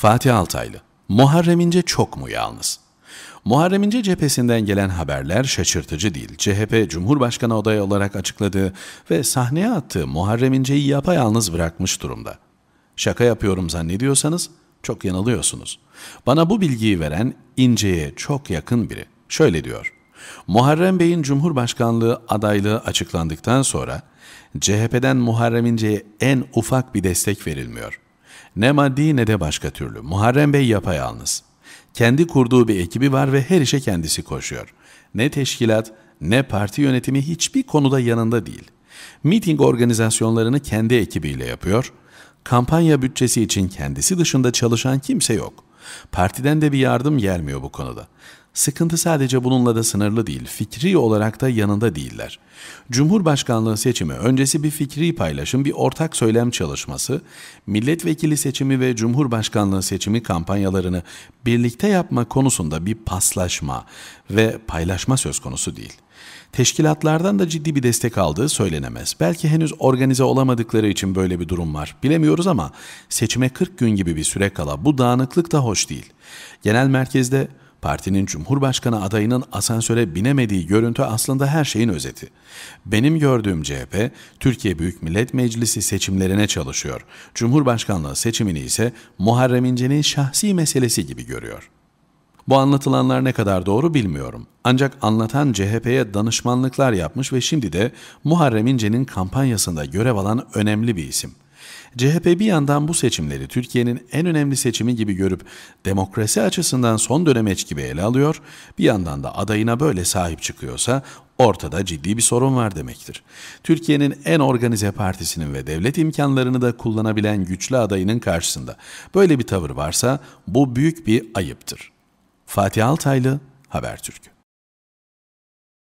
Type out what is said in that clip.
Fatih Altaylı, Muharrem İnce çok mu yalnız? Muharrem İnce cephesinden gelen haberler şaşırtıcı değil. CHP Cumhurbaşkanı adayı olarak açıkladığı ve sahneye attığı Muharrem İnce'yi yapayalnız bırakmış durumda. Şaka yapıyorum zannediyorsanız çok yanılıyorsunuz. Bana bu bilgiyi veren İnce'ye çok yakın biri. Şöyle diyor. Muharrem Bey'in Cumhurbaşkanlığı adaylığı açıklandıktan sonra CHP'den Muharrem İnce'ye en ufak bir destek verilmiyor.'' Ne maddi ne de başka türlü. Muharrem Bey yapayalnız. Kendi kurduğu bir ekibi var ve her işe kendisi koşuyor. Ne teşkilat ne parti yönetimi hiçbir konuda yanında değil. Miting organizasyonlarını kendi ekibiyle yapıyor. Kampanya bütçesi için kendisi dışında çalışan kimse yok. Partiden de bir yardım gelmiyor bu konuda. Sıkıntı sadece bununla da sınırlı değil, fikri olarak da yanında değiller. Cumhurbaşkanlığı seçimi öncesi bir fikri paylaşım, bir ortak söylem çalışması, milletvekili seçimi ve cumhurbaşkanlığı seçimi kampanyalarını birlikte yapma konusunda bir paslaşma ve paylaşma söz konusu değil. Teşkilatlardan da ciddi bir destek aldığı söylenemez. Belki henüz organize olamadıkları için böyle bir durum var. Bilemiyoruz ama seçime 40 gün gibi bir süre kala bu dağınıklık da hoş değil. Genel merkezde Partinin Cumhurbaşkanı adayının asansöre binemediği görüntü aslında her şeyin özeti. Benim gördüğüm CHP, Türkiye Büyük Millet Meclisi seçimlerine çalışıyor. Cumhurbaşkanlığı seçimini ise Muharrem İnce'nin şahsi meselesi gibi görüyor.'' Bu anlatılanlar ne kadar doğru bilmiyorum. Ancak anlatan CHP'ye danışmanlıklar yapmış ve şimdi de Muharrem İnce'nin kampanyasında görev alan önemli bir isim.'' CHP bir yandan bu seçimleri Türkiye'nin en önemli seçimi gibi görüp demokrasi açısından son dönemeç gibi ele alıyor, bir yandan da adayına böyle sahip çıkıyorsa ortada ciddi bir sorun var demektir. Türkiye'nin en organize partisinin ve devlet imkanlarını da kullanabilen güçlü adayının karşısında böyle bir tavır varsa bu büyük bir ayıptır. Fatih Altaylı, Habertürk.